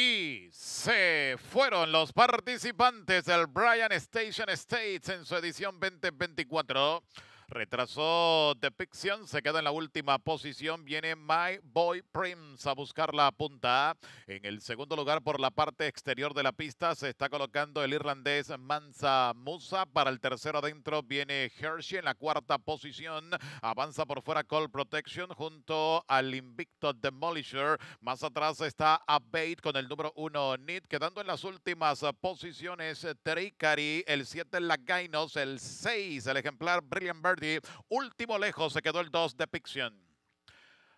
Y se fueron los participantes del Bryan Station States en su edición 2024. Retrasó Depiction, se queda en la última posición. Viene My Boy Prince a buscar la punta. En el segundo lugar por la parte exterior de la pista se está colocando el irlandés Mansa Musa. Para el tercero adentro viene Hershey en la cuarta posición. Avanza por fuera Call Protection junto al invicto Demolisher. Más atrás está Abate con el número uno Nit, Quedando en las últimas posiciones Tricari, el 7 Lagainos, el 6 el ejemplar Brilliant Birdie. Último lejos se quedó el 2 de Pixion.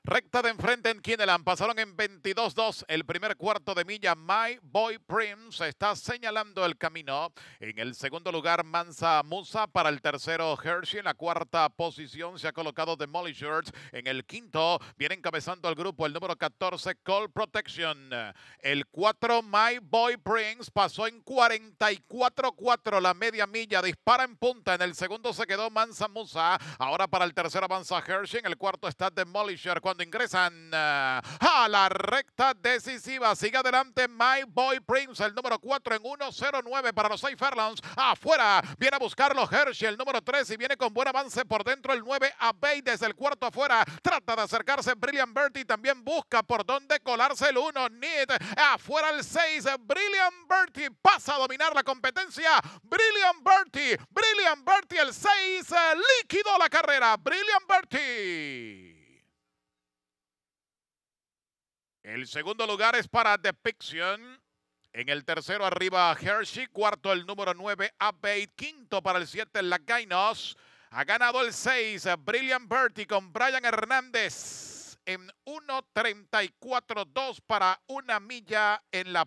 Recta de enfrente en Kineland. Pasaron en 22-2 el primer cuarto de milla. My Boy Prince está señalando el camino. En el segundo lugar, Mansa Musa. Para el tercero, Hershey. En la cuarta posición se ha colocado Demolishers. En el quinto, viene encabezando al grupo el número 14, Call Protection. El 4, My Boy Prince. Pasó en 44-4 la media milla. Dispara en punta. En el segundo se quedó Mansa Musa. Ahora para el tercero avanza Hershey. En el cuarto está Demolisher cuando ingresan eh, a la recta decisiva. Sigue adelante My Boy Prince, el número 4 en 1.09 para los 6 Fairlands. Afuera viene a buscarlo Hershey, el número 3, y viene con buen avance por dentro el 9 Bay desde el cuarto afuera. Trata de acercarse Brilliant Bertie, también busca por dónde colarse el 1 Need. Afuera el 6 Brilliant Bertie pasa a dominar la competencia. Brilliant Bertie, Brilliant Bertie el 6, líquido la carrera. Brilliant Bertie. El segundo lugar es para Depiction. En el tercero arriba Hershey, cuarto el número 9 Abate, quinto para el 7 Lagainos. Ha ganado el 6 Brilliant Bertie con Brian Hernández en 1.34.2 para una milla en la